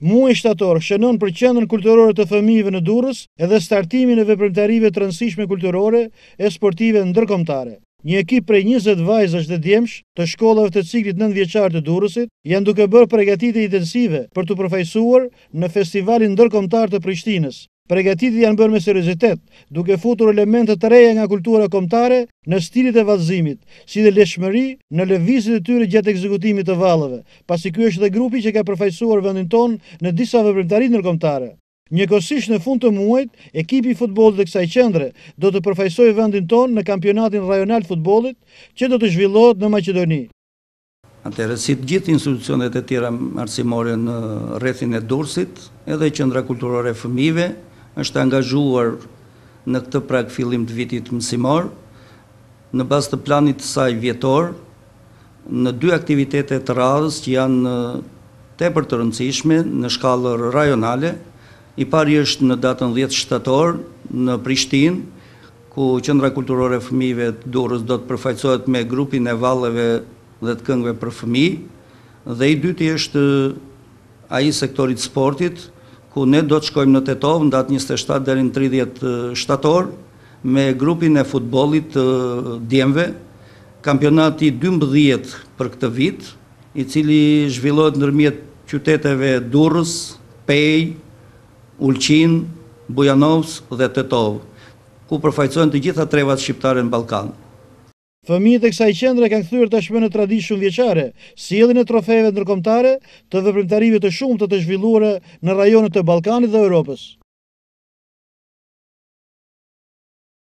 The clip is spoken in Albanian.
Muaj shtator shënon për qendrën kulturore të fëmijëve në Durrës edhe startimin e veprimtarive të rëndësishme kulturore e sportive ndërkombëtare. Një ekip prej 20 vajzash dhe djemsh të shkollave të ciklit 9 vjeçar të Durrësit janë duke bërë përgatitje intensive për të përfaqësuar në festivalin ndërkombëtar të Prishtinës. Pregatitit janë bërë me seriositet, duke futur elementet të reja nga kultura komtare në stilit e vazimit, si dhe leshmëri në levizit e tyre gjatë ekzekutimit të valëve, pasi kjo është dhe grupi që ka përfajsuar vendin ton në disa vëprimtarit nërkomtare. Njëkosisht në fund të muajt, ekipi futbolit dhe kësaj qendre do të përfajsoj vendin ton në kampionatin rajonal futbolit që do të zhvillohet në Macedoni. Atërë, të gjithë institucionet e tjera marësimore në rethin e dursit, edhe qëndra kulturore fëmive, është angazhuar në këtë prag fillim të vitit mësimor, në bas të planit të saj vjetor, në dy aktivitete të radhës që janë në te për të rëndësishme në shkallër rajonale, i pari është në datën 10 shtator në Prishtin, ku qëndra kulturore fëmive të durës do të përfajcojt me grupin e valeve dhe të këngve për fëmi, dhe i dyti është aji sektorit sportit, ku ne do të shkojmë në Tetov në datë 27 deri në 30 shtator me grupin e futbolit të djemve, kampionati 12 për këtë vit, i cili zhvillohet nërmjet qyteteve Durrës, Pej, Ulqin, Bujanovs dhe Tetov, ku përfajcojnë të gjitha trevat shqiptare në Balkanë. Fëmijët e kësaj qendre kanë kthyer tashmë në traditën vjeçare, sjelljen si e trofeve ndërkombëtare të veprimtarive të shumta të zhvilluara në rajonet e Ballkanit dhe Evropës.